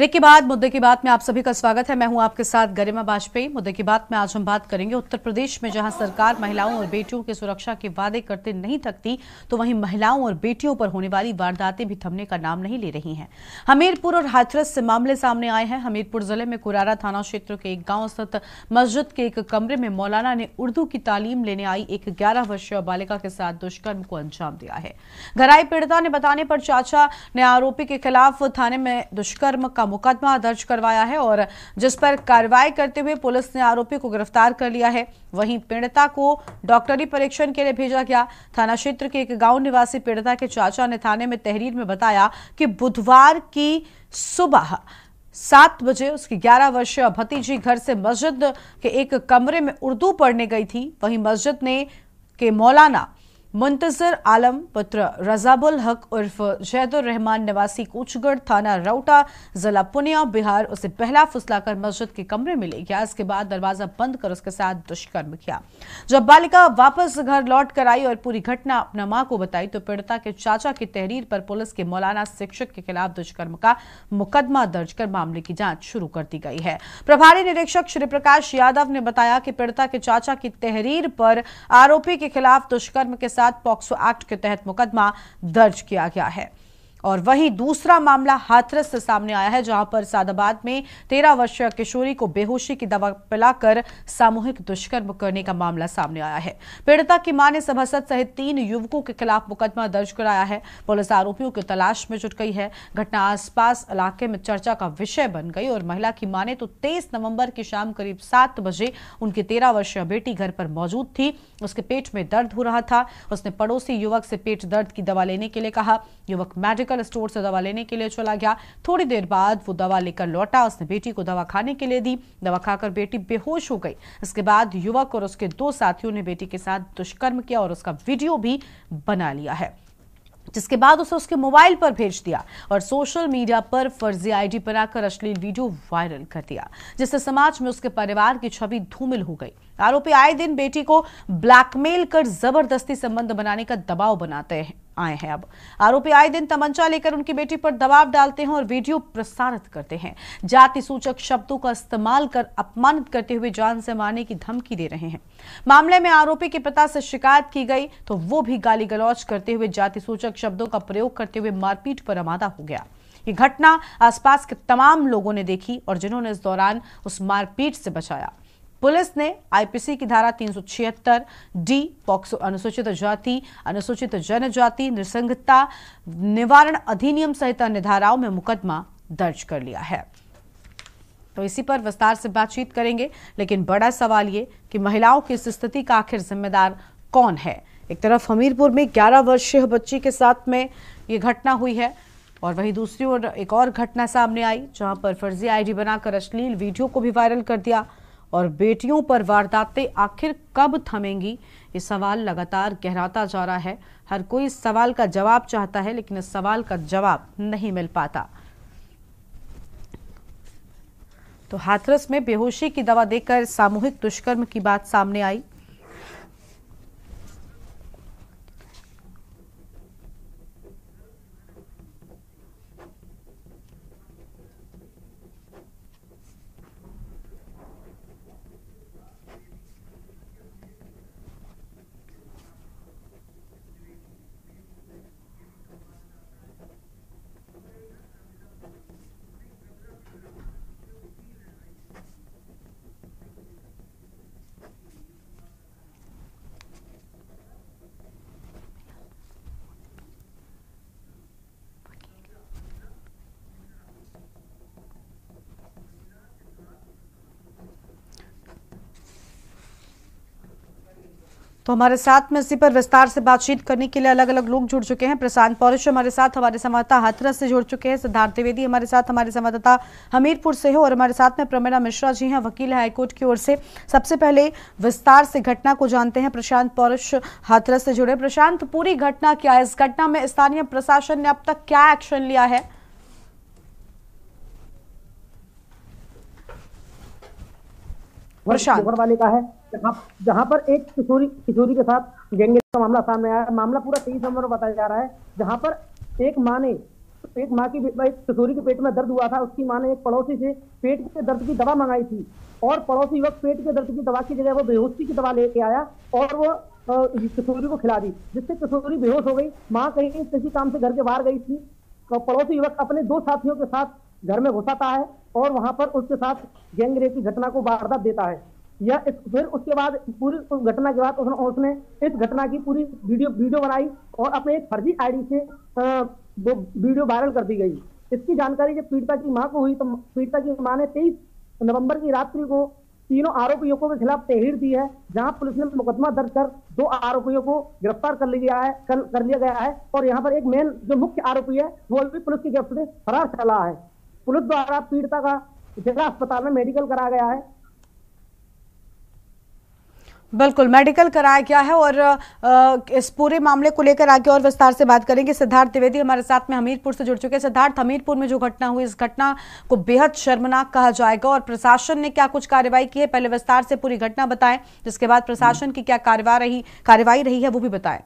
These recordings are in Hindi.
ब्रेक के बाद मुद्दे की बात में आप सभी का स्वागत है मैं हूं आपके साथ गरिमा वाजपेयी मुद्दे की बात में आज हम बात करेंगे उत्तर प्रदेश में जहां सरकार महिलाओं और बेटियों की सुरक्षा के वादे करते नहीं थकती तो वहीं महिलाओं और बेटियों पर होने वाली वारदातें भी थमने का नाम नहीं ले रही हैं हमीरपुर और हाथरस से मामले सामने आए हैं हमीरपुर जिले में कुरारा थाना क्षेत्र के एक गाँव स्थित मस्जिद के एक कमरे में मौलाना ने उर्दू की तालीम लेने आई एक ग्यारह वर्षीय बालिका के साथ दुष्कर्म को अंजाम दिया है घराई पीड़िता ने बताने पर चाचा ने आरोपी के खिलाफ थाने में दुष्कर्म का मुकदमा दर्ज करवाया है और जिस पर कार्रवाई करते हुए पुलिस ने आरोपी को गिरफ्तार कर लिया है वहीं पीड़िता को डॉक्टरी परीक्षण के लिए भेजा गया थाना क्षेत्र के एक गांव निवासी पीड़िता के चाचा ने थाने में तहरीर में बताया कि बुधवार की सुबह सात बजे उसकी ग्यारह वर्षीय भतीजी घर से मस्जिद के एक कमरे में उर्दू पढ़ने गई थी वहीं मस्जिद ने के मौलाना मुंतजर आलम पुत्र रजाबुल हक उर्फ जैदुर रहमान निवासी कोचगढ़ थाना राउटा जिला पुनिया बिहार उसे पहला फुसलाकर मस्जिद के कमरे में ले गया इसके बाद दरवाजा बंद कर उसके साथ दुष्कर्म किया जब बालिका वापस घर लौट कर आई और पूरी घटना अपना मां को बताई तो पीड़िता के चाचा की तहरीर पर पुलिस के मौलाना शिक्षक के खिलाफ दुष्कर्म का मुकदमा दर्ज कर मामले की जांच शुरू कर दी गई है प्रभारी निरीक्षक श्री प्रकाश यादव ने बताया कि पीड़िता के चाचा की तहरीर पर आरोपी के खिलाफ दुष्कर्म के साथ पॉक्सो एक्ट के तहत मुकदमा दर्ज किया गया है और वहीं दूसरा मामला हाथरस से सामने आया है जहां पर सादाबाद में तेरह वर्षीय किशोरी को बेहोशी की दवा पिलाकर सामूहिक दुष्कर्म करने का मामला सामने आया है पीड़िता की मां ने सभासद सहित तीन युवकों के खिलाफ मुकदमा दर्ज कराया है पुलिस आरोपियों की तलाश में जुट गई है घटना आसपास इलाके में चर्चा का विषय बन गई और महिला की माने तो तेईस नवम्बर की शाम करीब सात बजे उनकी तेरह वर्षीय बेटी घर पर मौजूद थी उसके पेट में दर्द हो रहा था उसने पड़ोसी युवक से पेट दर्द की दवा लेने के लिए कहा युवक मेडिकल मेडिकल स्टोर से दवा लेने के लिए चला गया थोड़ी देर बाद वो दवा लेकर लौटा उसने बेटी को दवा खाने के लिए दी दवा खाकर बेटी बेहोश हो गई इसके बाद युवक और उसके दो साथियों ने बेटी के साथ दुष्कर्म किया और उसका वीडियो भी बना लिया है जिसके बाद उसे उसके मोबाइल पर भेज दिया और सोशल मीडिया पर फर्जी आईडी बनाकर अश्लील वीडियो वायरल कर दिया जिससे समाज में उसके परिवार की छवि धूमिल हो गई आरोपी आए दिन बेटी को ब्लैकमेल कर जबरदस्ती संबंध बनाने का दबाव बनाते हैं आए हैं अब आरोपी आए दिन तमंचा लेकर उनकी बेटी पर दबाव डालते हैं और वीडियो प्रसारित करते हैं जाति सूचक शब्दों का इस्तेमाल कर अपमानित करते हुए जान से मारने की धमकी दे रहे हैं मामले में आरोपी के पिता से शिकायत की गई तो वो भी गाली गलौज करते हुए जाति सूचक शब्दों का प्रयोग करते हुए मारपीट पर अमादा हो गया ये घटना आसपास के तमाम लोगों ने देखी और जिन्होंने इस दौरान उस मारपीट से बचाया पुलिस ने आईपीसी की धारा तीन सौ छिहत्तर डी पॉक्सो अनुसूचित जाति अनुसूचित जनजाति निसंगता निवारण अधिनियम सहित अन्य धाराओं में मुकदमा दर्ज कर लिया है तो इसी पर विस्तार से बातचीत करेंगे लेकिन बड़ा सवाल ये कि महिलाओं की इस स्थिति का आखिर जिम्मेदार कौन है एक तरफ हमीरपुर में 11 वर्षीय बच्ची के साथ में ये घटना हुई है और वहीं दूसरी ओर एक और घटना सामने आई जहां पर फर्जी आईडी बनाकर अश्लील वीडियो को भी वायरल कर दिया और बेटियों पर वारदातें आखिर कब थमेंगी ये सवाल लगातार गहराता जा रहा है हर कोई इस सवाल का जवाब चाहता है लेकिन इस सवाल का जवाब नहीं मिल पाता तो हाथरस में बेहोशी की दवा देकर सामूहिक दुष्कर्म की बात सामने आई तो हमारे साथ में इसी पर विस्तार से बातचीत करने के लिए अलग अलग लोग जुड़ चुके हैं प्रशांत पौरुष हमारे साथ हमारे संवाददाता हाथरस से जुड़ चुके हैं सिद्धार्थ द्विवेदी हमारे साथ हमारे संवाददाता हमीरपुर से है और हमारे साथ में प्रमीणा मिश्रा जी हैं वकील हाईकोर्ट की ओर से सबसे पहले विस्तार से घटना को जानते हैं प्रशांत पौरुष हाथरस से जुड़े प्रशांत पूरी घटना क्या है इस घटना में स्थानीय प्रशासन ने अब तक क्या एक्शन लिया है वर्षावर वाले का है जहाँ पर एक किशोरी किशोरी के साथ गैंगरेप का मामला सामने आया मामला पूरा तेईस नंबर में बताया जा रहा है जहाँ पर एक माँ ने एक माँ की एक किशोरी के पेट में दर्द हुआ था उसकी माँ ने एक पड़ोसी से पेट के दर्द की दवा मंगाई थी और पड़ोसी वक्त पेट के दर्द की दवा की जगह वो बेहोशी की दवा लेके आया और वो किशोरी को खिला दी जिससे किशोरी बेहोश हो गई माँ कहीं किसी काम से घर के बाहर गई थी और पड़ोसी युवक अपने दो साथियों के साथ घर में घुसाता है और वहां पर उसके साथ गैंगरेप की घटना को वारदात देता है या इस, फिर उसके बाद पूरी उस घटना के बाद उसने उसने इस घटना की पूरी वीडियो वीडियो बनाई और अपने एक फर्जी आईडी से वो वीडियो वायरल कर दी गई इसकी जानकारी जब पीड़िता की माँ को हुई तो पीड़िता की माँ ने तेईस नवंबर की रात्रि को तीनों आरोपियों के खिलाफ तहरीर दी है जहां पुलिस ने मुकदमा दर्ज कर दो आरोपियों को गिरफ्तार कर लिया है कर, कर लिया गया है और यहां पर एक मेन जो मुख्य आरोपी है वो भी पुलिस की गिरफ्त से फरार चला है पुलिस द्वारा पीड़िता का जिला अस्पताल में मेडिकल कराया गया है बिल्कुल मेडिकल कराया गया है और आ, इस पूरे मामले को लेकर आगे और विस्तार से बात करेंगे सिद्धार्थ त्रिवेदी हमारे साथ में हमीरपुर से जुड़ चुके हैं सिद्धार्थ हमीरपुर में जो घटना हुई इस घटना को बेहद शर्मनाक कहा जाएगा और प्रशासन ने क्या कुछ कार्रवाई की है पहले विस्तार से पूरी घटना बताएं जिसके बाद प्रशासन की क्या कार्यवाही कार्यवाही रही है वो भी बताएं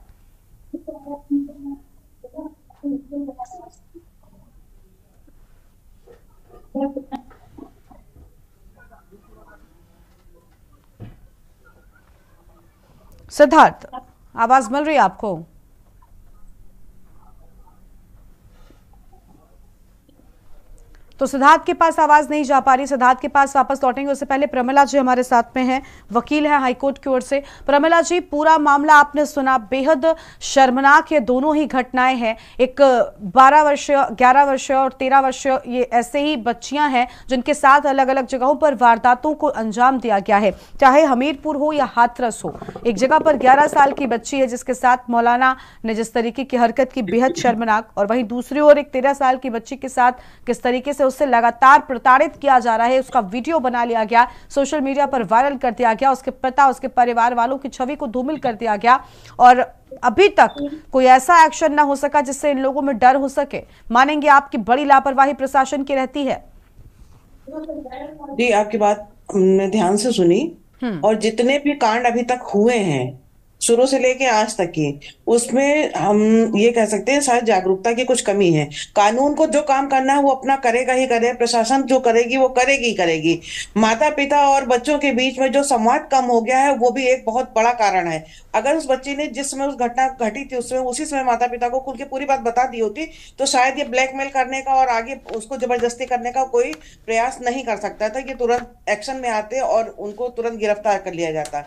सिद्धार्थ आवाज मिल रही है आपको तो सिद्धार्थ के पास आवाज नहीं जा पा रही सिद्धार्थ के पास वापस लौटेंगे उससे पहले प्रमिला जी हमारे साथ में हैं वकील हैं हाईकोर्ट की ओर से प्रमिला जी पूरा मामला आपने सुना बेहद शर्मनाक ये दोनों ही घटनाएं हैं एक 12 वर्ष 11 वर्ष और 13 वर्ष ये ऐसे ही बच्चियां हैं जिनके साथ अलग अलग जगहों पर वारदातों को अंजाम दिया गया है चाहे हमीरपुर हो या हाथरस हो एक जगह पर ग्यारह साल की बच्ची है जिसके साथ मौलाना ने जिस तरीके की हरकत की बेहद शर्मनाक और वहीं दूसरी ओर एक तेरह साल की बच्ची के साथ किस तरीके से से उसे लगातार प्रताड़ित किया जा रहा है उसका वीडियो बना लिया गया सोशल मीडिया पर वायरल कर दिया गया उसके पिता उसके परिवार वालों की छवि को धूमिल कर दिया गया और अभी तक कोई ऐसा एक्शन ना हो सका जिससे इन लोगों में डर हो सके मानेंगे आपकी बड़ी लापरवाही प्रशासन की रहती है जी आपकी बात ध्यान से सुनी हम्म। और जितने भी कांड अभी तक हुए हैं शुरू से लेके आज तक की उसमें हम ये कह सकते हैं शायद जागरूकता की कुछ कमी है कानून को जो काम करना है वो अपना करेगा ही करे प्रशासन जो करेगी वो करेगी ही करेगी माता पिता और बच्चों के बीच में जो संवाद कम हो गया है वो भी एक बहुत बड़ा कारण है अगर उस बच्चे ने जिस समय उस घटना घटी थी उसमें उसी समय माता पिता को खुल के पूरी बात बता दी होती तो शायद ये ब्लैकमेल करने का और आगे उसको जबरदस्ती करने का कोई प्रयास नहीं कर सकता था ये तुरंत एक्शन में आते और उनको तुरंत गिरफ्तार कर लिया जाता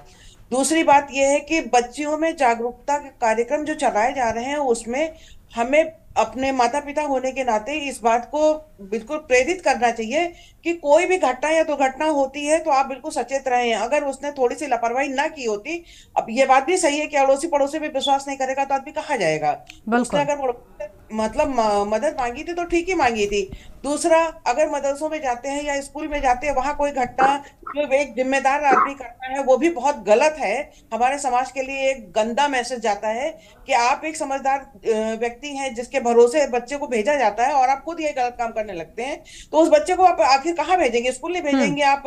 दूसरी बात यह है कि बच्चियों में जागरूकता के कार्यक्रम जो चलाए जा रहे हैं उसमें हमें अपने माता पिता होने के नाते इस बात को बिल्कुल प्रेरित करना चाहिए कि कोई भी घटना या दुर्घटना तो होती है तो आप बिल्कुल सचेत रहें अगर उसने थोड़ी सी लापरवाही ना की होती अब ये बात भी सही है कि अड़ोसी पड़ोसी पे विश्वास नहीं करेगा तो आदमी कहा जाएगा उसने अगर मतलब मदद मांगी थी तो ठीक ही मांगी थी दूसरा अगर मदरसों में जाते हैं या स्कूल में जाते हैं वहां कोई घटना जो एक जिम्मेदार आदमी करता है वो भी बहुत गलत है हमारे समाज के लिए एक गंदा मैसेज जाता है कि आप एक समझदार व्यक्ति हैं जिसके भरोसे बच्चे को भेजा जाता है और आप खुद ये गलत काम करने लगते हैं तो उस बच्चे को आप आखिर कहाँ भेजेंगे स्कूल नहीं हम्म। भेजेंगे आप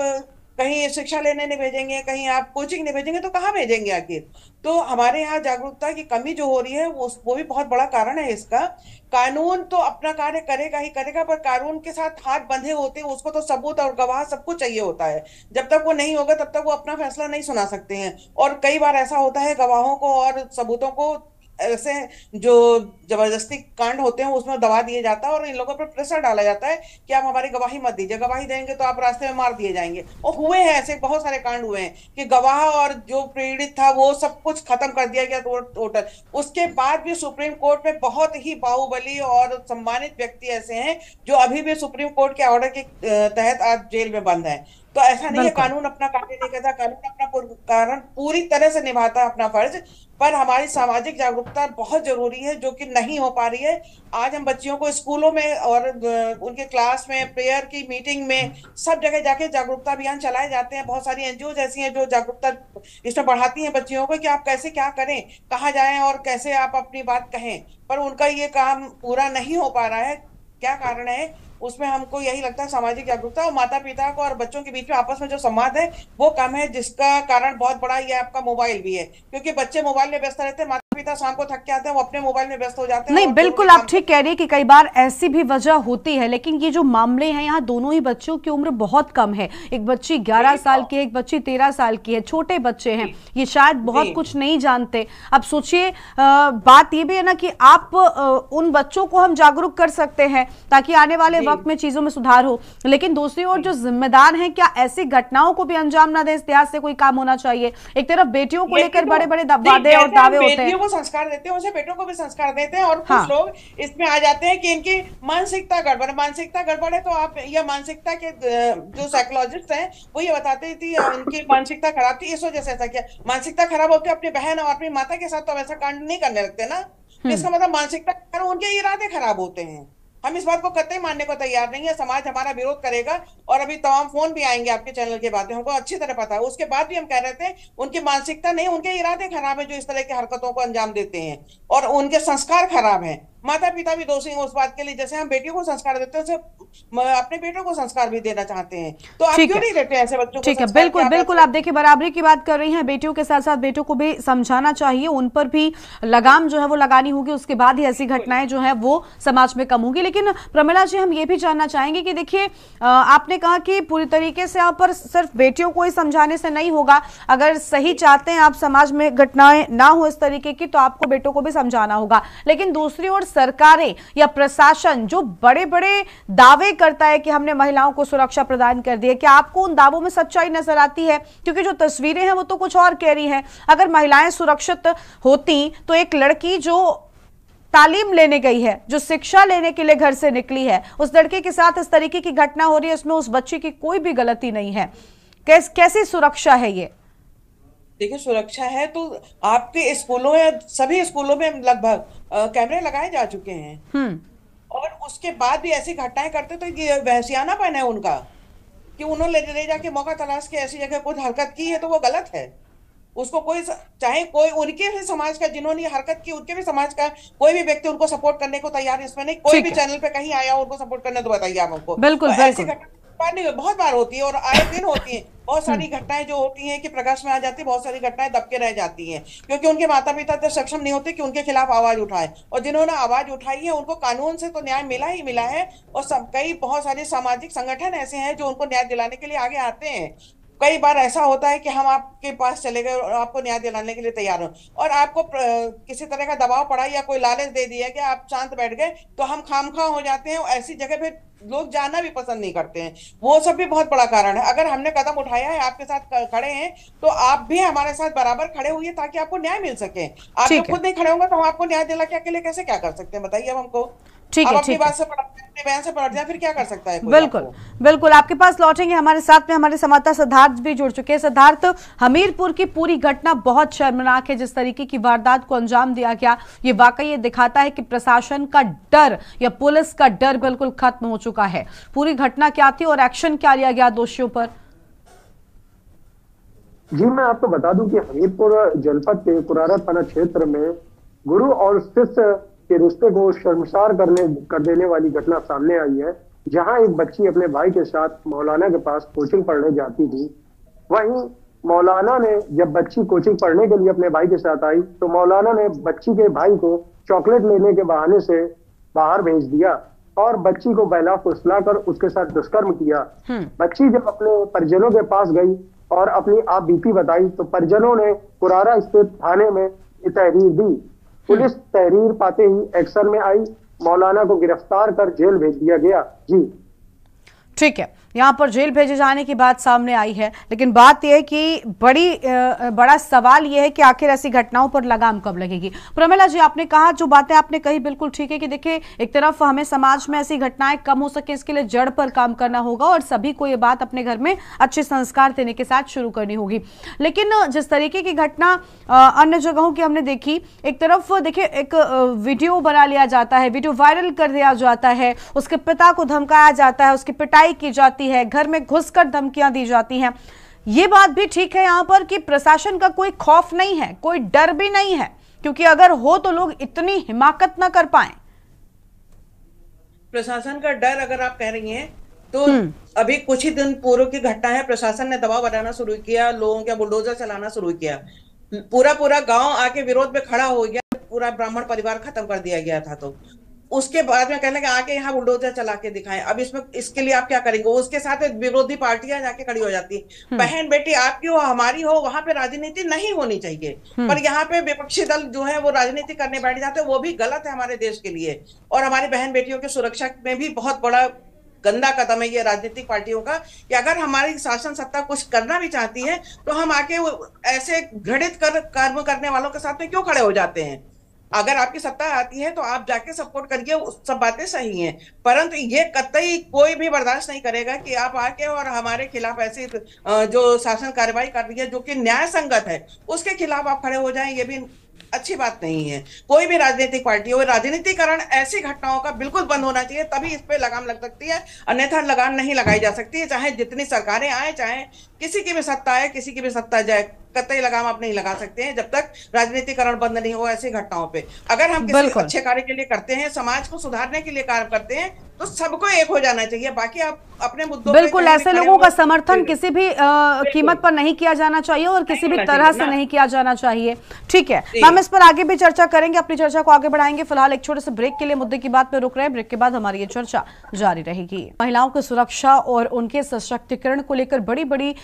कहीं शिक्षा लेने नहीं भेजेंगे कहीं आप कोचिंग नहीं भेजेंगे तो कहाँ भेजेंगे आखिर तो हमारे यहाँ जागरूकता की कमी जो हो रही है वो वो भी बहुत बड़ा कारण है इसका कानून तो अपना कार्य करेगा ही करेगा पर कानून के साथ हाथ बंधे होते हैं उसको तो सबूत और गवाह सबको चाहिए होता है जब तक वो नहीं होगा तब तक वो अपना फैसला नहीं सुना सकते हैं और कई बार ऐसा होता है गवाहों को और सबूतों को ऐसे जो जबरदस्ती कांड होते हैं उसमें दबा दिया जाता है और इन लोगों पर प्रेशर डाला जाता है कि आप हमारी गवाही मत दीजिए गवाही देंगे तो आप रास्ते में मार दिए जाएंगे और हुए हैं ऐसे बहुत सारे कांड हुए हैं कि गवाह और जो पीड़ित था वो सब कुछ खत्म कर दिया गया टोटल उसके बाद भी सुप्रीम कोर्ट में बहुत ही बाहुबली और सम्मानित व्यक्ति ऐसे हैं जो अभी भी सुप्रीम कोर्ट के ऑर्डर के तहत आज जेल में बंद है तो ऐसा नहीं है कानून अपना कार्य नहीं करता कानून अपना कारण पूरी तरह से निभाता है अपना फर्ज पर हमारी सामाजिक जागरूकता बहुत जरूरी है जो कि नहीं हो पा रही है आज हम बच्चियों को स्कूलों में और उनके क्लास में प्रेयर की मीटिंग में सब जगह जाके जागरूकता अभियान चलाए जाते हैं बहुत सारी एनजीओ ऐसी हैं जो जागरूकता इसमें बढ़ाती हैं बच्चियों को कि आप कैसे क्या करें कहाँ जाए और कैसे आप अपनी बात कहें पर उनका ये काम पूरा नहीं हो पा रहा है क्या कारण है उसमें हमको यही लगता है सामाजिक जागरूकता और माता पिता को और बच्चों के बीच में आपस में जो संवाद है वो कम है जिसका कारण बहुत बड़ा ये आपका मोबाइल भी है क्योंकि बच्चे मोबाइल में व्यस्त रहते हैं शाम को थक के आते अपने मोबाइल में व्यस्त हो जाते हैं नहीं बिल्कुल आप ठीक कह रही है कई बार ऐसी भी वजह होती है लेकिन ये जो मामले हैं यहाँ दोनों ही बच्चों की उम्र बहुत कम है एक बच्ची 11 साल तो की है एक बच्ची 13 साल की है छोटे बच्चे हैं ये शायद बहुत कुछ नहीं जानते अब सोचिए बात ये भी है ना कि आप आ, उन बच्चों को हम जागरूक कर सकते हैं ताकि आने वाले वक्त में चीजों में सुधार हो लेकिन दूसरी ओर जो जिम्मेदार है क्या ऐसी घटनाओं को भी अंजाम ना दे इस से कोई काम होना चाहिए एक तरफ बेटियों को लेकर बड़े बड़े वादे और दावे होते हैं को संस्कार देते हैं उनसे बेटों को भी संस्कार देते हैं और कुछ हाँ। लोग इसमें आ जाते हैं कि इनकी मानसिकता गड़बड़ मानसिकता गड़बड़ है तो आप यह मानसिकता के जो साइकोलॉजिस्ट हैं वो ये बताते थी इनकी मानसिकता खराब थी इस वजह से ऐसा किया मानसिकता खराब है अपनी बहन और अपनी माता के साथ तो ऐसा कांड नहीं करने लगते ना हम्म। इसका मतलब मानसिकता उनके इरादे खराब होते हैं हम इस बात को कतई मानने को तैयार नहीं है समाज हमारा विरोध करेगा और अभी तमाम फोन भी आएंगे आपके चैनल के बाद हमको अच्छी तरह पता है उसके बाद भी हम कह रहे थे उनकी मानसिकता नहीं उनके इरादे खराब है जो इस तरह की हरकतों को अंजाम देते हैं और उनके संस्कार खराब है माता पिता भी दोषी हैं उस बात के लिए जैसे हम बेटियों को संस्कार देते हैं अपने बेटों को संस्कार भी देना चाहते हैं तो आप क्यों नहीं देते ऐसे बच्चों को ठीक है बिल्कुल बिल्कुल आप देखिए बराबरी की बात कर रही हैं बेटियों के साथ साथ बेटों को भी समझाना चाहिए उन पर भी लगाम जो है वो लगानी होगी उसके बाद ही ऐसी घटनाएं जो है वो समाज में कम होगी लेकिन प्रमिला जी हम ये भी जानना चाहेंगे कि देखिए आपने कहा कि पूरी तरीके से आप पर सिर्फ बेटियों को ही समझाने से नहीं होगा अगर सही चाहते हैं आप समाज में घटनाएं ना हो इस तरीके की तो आपको बेटों को भी समझाना होगा लेकिन दूसरी ओर सरकारें या प्रशासन जो बड़े बड़े दावे करता है कि हमने महिलाओं को सुरक्षा प्रदान कर दी है क्या आपको उन दावों में सच्चाई नजर आती है क्योंकि जो तस्वीरें हैं वो तो कुछ और कह रही हैं अगर महिलाएं सुरक्षित होती तो एक लड़की जो तालीम लेने गई है जो शिक्षा लेने के लिए घर से निकली है उस लड़के के साथ इस तरीके की घटना हो रही है उसमें उस बच्ची की कोई भी गलती नहीं है कैस, कैसी सुरक्षा है ये देखिए सुरक्षा है तो आपके स्कूलों या सभी स्कूलों में लगभग कैमरे लगाए जा चुके हैं हम्म। और उसके बाद भी ऐसी घटनाएं करते तो वहसियानापन है उनका कि उन्होंने ले जाके मौका तलाश के ऐसी जगह कुछ हरकत की है तो वो गलत है उसको कोई चाहे कोई उनके भी समाज का जिन्होंने हरकत की उनके भी समाज का कोई भी व्यक्ति उनको सपोर्ट करने को तैयार इसमें नहीं कोई भी चैनल पे कहीं आया उनको सपोर्ट करने तो बताइए आप उनको बिल्कुल तो ऐसी घटना पानी में बहुत बार होती है और आए दिन होती है बहुत सारी हम्म। घटनाएं जो होती हैं कि प्रकाश में आ जाती है बहुत सारी घटनाएं दबके रह जाती हैं क्योंकि उनके माता पिता तो सक्षम नहीं होते कि उनके खिलाफ आवाज उठाए और जिन्होंने आवाज उठाई है उनको कानून से तो न्याय मिला ही मिला है और सब कई बहुत सारे सामाजिक संगठन ऐसे हैं जो उनको न्याय दिलाने के लिए आगे आते हैं कई बार ऐसा होता है कि हम आपके पास चले गए और आपको न्याय दिलाने के लिए तैयार हो और आपको किसी तरह का दबाव पड़ा या कोई लालच दे दिया कि आप शांत बैठ गए तो हम खाम खा हो जाते हैं और ऐसी जगह पे लोग जाना भी पसंद नहीं करते हैं वो सब भी बहुत बड़ा कारण है अगर हमने कदम उठाया है आपके साथ खड़े हैं तो आप भी हमारे साथ बराबर खड़े हुए ताकि आपको न्याय मिल सके आप खुद नहीं खड़े होंगे तो हम आपको न्याय दिला के अकेले कैसे क्या कर सकते हैं बताइए अब हमको ठीक है बिल्कुल बिल्कुल आपके पास लौटेंगे हमारे साथ में हमारे संवाददाता सिद्धार्थ भी जुड़ चुके हैं सिद्धार्थ हमीरपुर की पूरी घटना बहुत शर्मनाक है जिस तरीके की वारदात को अंजाम दिया गया ये वाकई ये दिखाता है कि प्रशासन का डर या पुलिस का डर बिल्कुल खत्म हो चुका है पूरी घटना क्या थी और एक्शन क्या लिया गया दोषियों पर जी मैं आपको बता दूं कि हमीरपुर जनपद के कुरारा थाना क्षेत्र में गुरु और शिष्य के रिश्ते को शर्मसार करने कर देने वाली घटना सामने आई है जहां एक बच्ची अपने भाई के साथ मौलाना के पास कोचिंग पढ़ने जाती थी वहीं मौलाना ने जब बच्ची कोचिंग पढ़ने के लिए अपने भाई के साथ आई तो मौलाना ने बच्ची के भाई को चॉकलेट लेने के बहाने से बाहर भेज दिया और बच्ची को बैला फुसला कर उसके साथ दुष्कर्म किया हम्म। बच्ची जब अपने परिजनों के पास गई और अपनी आप बीती बताई तो परिजनों ने कुरारा स्थित थाने में तहरीर दी पुलिस तहरीर पाते ही एक्शन में आई मौलाना को गिरफ्तार कर जेल भेज दिया गया जी ठीक है यहाँ पर जेल भेजे जाने की बात सामने आई है लेकिन बात यह है कि बड़ी बड़ा सवाल यह है कि आखिर ऐसी घटनाओं पर लगाम कब लगेगी प्रमिला जी आपने कहा जो बातें आपने कही बिल्कुल ठीक है कि देखिए एक तरफ हमें समाज में ऐसी घटनाएं कम हो सके इसके लिए जड़ पर काम करना होगा और सभी को ये बात अपने घर में अच्छे संस्कार देने के साथ शुरू करनी होगी लेकिन जिस तरीके की घटना अन्य जगहों की हमने देखी एक तरफ देखिये एक वीडियो बना लिया जाता है वीडियो वायरल कर दिया जाता है उसके पिता को धमकाया जाता है उसकी पिटाई की जाती जाती है घर में घुसकर धमकियां दी जाती हैं ये बात भी ठीक है यहाँ पर कि प्रशासन का कोई खौफ नहीं है कोई डर भी नहीं है क्योंकि अगर हो तो लोग इतनी हिमाकत ना कर पाए प्रशासन का डर अगर आप कह रही हैं तो हम्म। अभी कुछ ही दिन पूर्व की घटना है प्रशासन ने दबाव बनाना शुरू किया लोगों के बुलडोजर चलाना शुरू किया पूरा पूरा गांव आके विरोध में खड़ा हो गया पूरा ब्राह्मण परिवार खत्म कर दिया गया था तो उसके बाद में कहने लगा आके यहाँ बुलडोजर चला के दिखाएं अब इसमें इसके लिए आप क्या करेंगे उसके साथ विरोधी पार्टियां जाके खड़ी हो जाती है हम्म। बहन बेटी आपकी हो हमारी हो वहां पे राजनीति नहीं होनी चाहिए हम्म। पर यहाँ पे विपक्षी दल जो है वो राजनीति करने बैठ जाते हैं वो भी गलत है हमारे देश के लिए और हमारी बहन बेटियों की सुरक्षा में भी बहुत बड़ा गंदा कदम है ये राजनीतिक पार्टियों का कि अगर हमारी शासन सत्ता कुछ करना भी चाहती है तो हम आके ऐसे घृणित कर, कर्म करने वालों के साथ में क्यों खड़े हो जाते हैं अगर आपकी सत्ता आती है तो आप जाके सपोर्ट करिए सब बातें सही हैं परंतु ये कतई कोई भी बर्दाश्त नहीं करेगा कि आप आके और हमारे खिलाफ ऐसी जो शासन कार्रवाई कर रही है जो कि न्याय संगत है उसके खिलाफ आप खड़े हो जाएं ये भी अच्छी बात नहीं है कोई भी राजनीतिक पार्टी हो राजनीतिकरण ऐसी घटनाओं का बिल्कुल बंद होना चाहिए तभी इस पर लगाम लग सकती है अन्यथा लगाम नहीं लगाई जा सकती है चाहे जितनी सरकारें आए चाहे किसी की भी सत्ता आए किसी की भी सत्ता जाए कतई लगाम आप नहीं लगा सकते हैं जब तक राजनीतिकरण बंद नहीं हो ऐसी घटनाओं पे अगर हम किसी अच्छे कार्य के लिए करते हैं समाज को सुधारने के लिए कार्य करते हैं तो सबको एक हो जाना चाहिए बाकी आप अपने मुद्दों बिल्कुल ऐसे लोगों का समर्थन किसी भी आ, कीमत पर नहीं किया जाना चाहिए और किसी भी तरह से नहीं किया जाना चाहिए ठीक है हम इस पर आगे भी चर्चा करेंगे अपनी चर्चा को आगे बढ़ाएंगे फिलहाल एक छोटे से ब्रेक के लिए मुद्दे की बात पर रुक रहे हैं ब्रेक के बाद हमारी ये चर्चा जारी रहेगी महिलाओं की सुरक्षा और उनके सशक्तिकरण को लेकर बड़ी बड़ी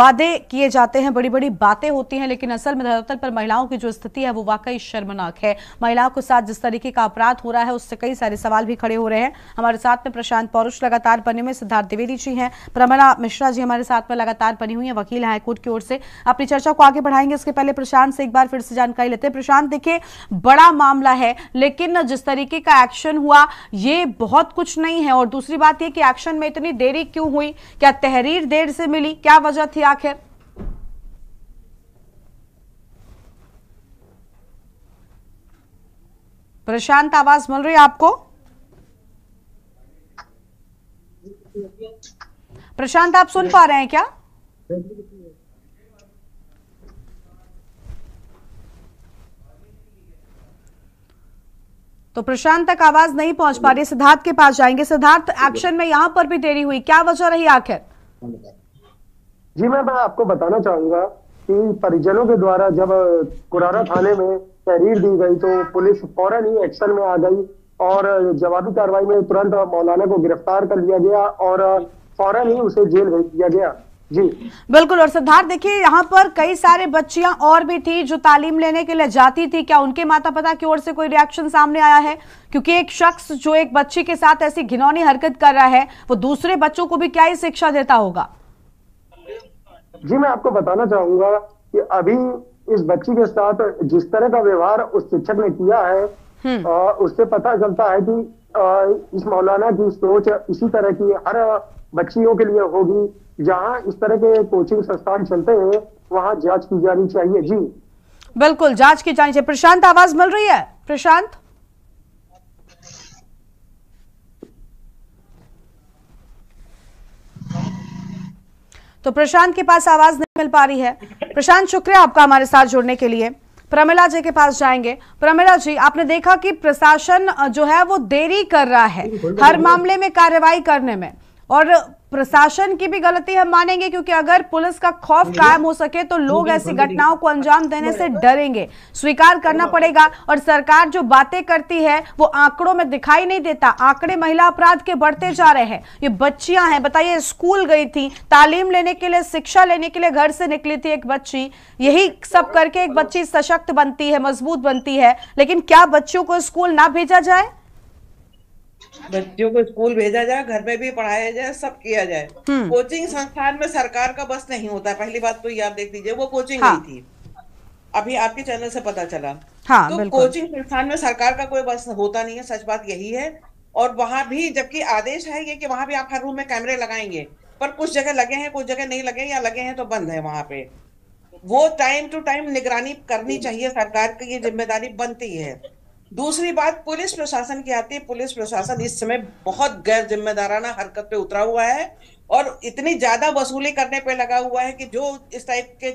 वादे किए जाते हैं बड़ी बड़ी बातें होती है लेकिन असल में धरातल पर महिलाओं की जो स्थिति है वो वाकई शर्मनाक है महिलाओं के साथ जिस तरीके का अपराध हो रहा है उससे कई सारे सवाल भी खड़े हो रहे हैं हमारे साथ में प्रशांत पौरुष लगातार बने हुए सिद्धार्थ द्विवेदी जी हैं प्रमला मिश्रा जी हमारे साथ में लगातार बनी हुई है वकील हाईकोर्ट की ओर से अपनी चर्चा को आगे बढ़ाएंगे इसके पहले प्रशांत से एक बार फिर से जानकारी लेते हैं प्रशांत देखिए बड़ा मामला है लेकिन जिस तरीके का एक्शन हुआ ये बहुत कुछ नहीं है और दूसरी बात यह कि एक्शन में इतनी देरी क्यों हुई क्या तहरीर देर से मिली क्या वजह थी आखिर प्रशांत आवाज मिल रही है आपको प्रशांत आप सुन पा रहे हैं क्या तो प्रशांत तक आवाज नहीं पहुंच पा रही सिद्धार्थ के पास जाएंगे सिद्धार्थ एक्शन में यहां पर भी देरी हुई क्या वजह रही आखिर जी मैं आपको बताना चाहूंगा कि परिजनों के द्वारा जब कुरारा थाने में तहरीर दी गई तो पुलिस फौरन ही एक्शन में आ गई और जवाबी कार्रवाई में तुरंत मौलाना को गिरफ्तार कर लिया गया और फौरन ही उसे जेल भेज दिया गया जी बिल्कुल और सिद्धार्थ देखिए यहाँ पर कई सारे बच्चियां और भी थी जो तालीम लेने के लिए जाती थी क्या उनके माता पिता की ओर से कोई रिएक्शन सामने आया है क्योंकि एक शख्स जो एक बच्ची के साथ ऐसी घिनौनी हरकत कर रहा है वो दूसरे बच्चों को भी क्या ही शिक्षा देता होगा जी मैं आपको बताना चाहूंगा कि अभी इस बच्ची के साथ जिस तरह का व्यवहार उस शिक्षक ने किया है आ, हम्म। उससे पता चलता है कि इस मौलाना की सोच इसी तरह की हर बच्चियों के लिए होगी जहां इस तरह के कोचिंग संस्थान चलते हैं वहां जांच की जानी चाहिए जी बिल्कुल जांच की जानी चाहिए प्रशांत आवाज मिल रही है प्रशांत तो प्रशांत के पास आवाज नहीं मिल पा रही है प्रशांत शुक्रिया आपका हमारे साथ जुड़ने के लिए प्रमिला जी के पास जाएंगे प्रमिला जी आपने देखा कि प्रशासन जो है वो देरी कर रहा है हर मामले में कार्रवाई करने में और प्रशासन की भी गलती हम मानेंगे क्योंकि अगर पुलिस का खौफ कायम हो सके तो लोग ऐसी घटनाओं को अंजाम देने से डरेंगे स्वीकार करना पड़ेगा और सरकार जो बातें करती है वो आंकड़ों में दिखाई नहीं देता आंकड़े महिला अपराध के बढ़ते जा रहे हैं ये बच्चियां हैं बताइए स्कूल गई थी तालीम लेने के लिए शिक्षा लेने के लिए घर से निकली थी एक बच्ची यही सब करके एक बच्ची सशक्त बनती है मजबूत बनती है लेकिन क्या बच्चों को स्कूल ना भेजा जाए बच्चों को स्कूल भेजा जाए घर में भी पढ़ाया जाए सब किया जाए हम्म। कोचिंग संस्थान में सरकार का बस नहीं होता पहली बात तो ये आप देख लीजिए वो कोचिंग हाँ। नहीं थी अभी आपके चैनल से पता चला हाँ, तो कोचिंग संस्थान में सरकार का कोई बस होता नहीं है सच बात यही है और वहां भी जबकि आदेश है ये कि वहां भी आप हर रूम में कैमरे लगाएंगे पर कुछ जगह लगे हैं कुछ जगह नहीं लगे या लगे हैं तो बंद है वहां पे वो टाइम टू टाइम निगरानी करनी हम्म। चाहिए सरकार की ये जिम्मेदारी बनती है दूसरी बात पुलिस प्रशासन की आती है पुलिस प्रशासन इस समय बहुत गैर जिम्मेदाराना हरकत पे उतरा हुआ है और इतनी ज्यादा वसूली करने पे लगा हुआ है कि जो इस टाइप के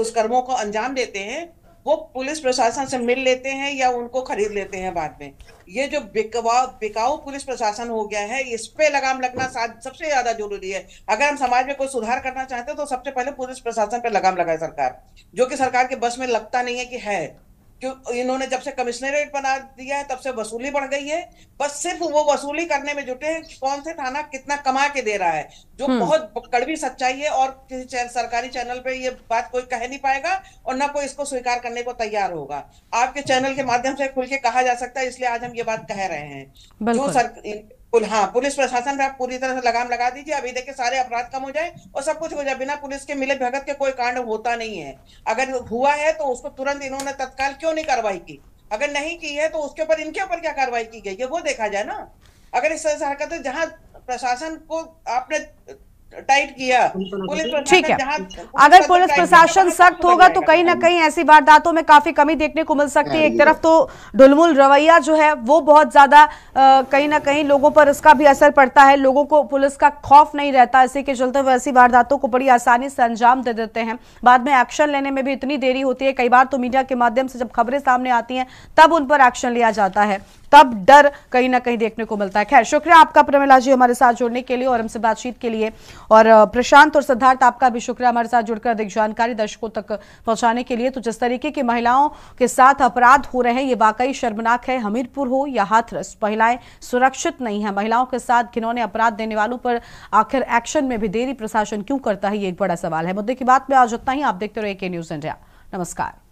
दुष्कर्मों को अंजाम देते हैं वो पुलिस प्रशासन से मिल लेते हैं या उनको खरीद लेते हैं बाद में ये जो बिकवा बिकाऊ पुलिस प्रशासन हो गया है इस पे लगाम लगना सबसे ज्यादा जरूरी है अगर हम समाज में कोई सुधार करना चाहते हैं तो सबसे पहले पुलिस प्रशासन पे लगाम लगाए सरकार जो कि सरकार के बस में लगता नहीं है कि है क्यों इन्होंने जब से कमिश्नरेट बना दिया है तब से वसूली बढ़ गई है बस सिर्फ वो वसूली करने में जुटे हैं कौन से थाना कितना कमा के दे रहा है जो हम्म। बहुत कड़वी सच्चाई है और किसी चैन, सरकारी चैनल पे ये बात कोई कह नहीं पाएगा और ना कोई इसको स्वीकार करने को तैयार होगा आपके चैनल के माध्यम से खुल के कहा जा सकता है इसलिए आज हम ये बात कह रहे हैं जो सर हाँ पुलिस प्रशासन पे आप पूरी तरह से लगाम लगा दीजिए अभी देखिए सारे अपराध कम हो जाए और सब कुछ हो जाए बिना पुलिस के मिले भगत के कोई कांड होता नहीं है अगर हुआ है तो उसको तुरंत इन्होंने तत्काल क्यों नहीं कार्रवाई की अगर नहीं की है तो उसके ऊपर इनके ऊपर क्या कार्रवाई की गई है वो देखा जाए ना अगर इस तरह से हरकत जहां प्रशासन को आपने टाइट किया पुलिस ठीक है अगर पुलिस प्रशासन सख्त तो होगा तो कहीं ना कहीं ऐसी वारदातों में काफी कमी देखने को मिल सकती है एक हाँ, तरफ तो ढुलमुल तो रवैया जो है वो बहुत ज्यादा कहीं ना कहीं लोगों पर इसका भी असर पड़ता है लोगों को पुलिस का खौफ नहीं रहता इसी के चलते वो ऐसी वारदातों को बड़ी आसानी से अंजाम दे देते हैं बाद में एक्शन लेने में भी इतनी देरी होती है कई बार तो मीडिया के माध्यम से जब खबरें सामने आती हैं तब उन पर एक्शन लिया जाता है तब डर कहीं ना कहीं देखने को मिलता है खैर शुक्रिया आपका प्रमिला जी हमारे साथ जुड़ने के लिए और हमसे बातचीत के लिए और प्रशांत और सिद्धार्थ आपका भी शुक्रिया हमारे साथ जुड़कर अधिक जानकारी दर्शकों तक पहुंचाने के लिए तो जिस तरीके की महिलाओं के साथ अपराध हो रहे हैं ये वाकई शर्मनाक है हमीरपुर हो या हाथरस महिलाएं सुरक्षित नहीं है महिलाओं के साथ घिनौने अपराध देने वालों पर आखिर एक्शन में भी देरी प्रशासन क्यों करता है ये एक बड़ा सवाल है मुद्दे की बात में आज उतना ही आप देखते रहे के न्यूज इंडिया नमस्कार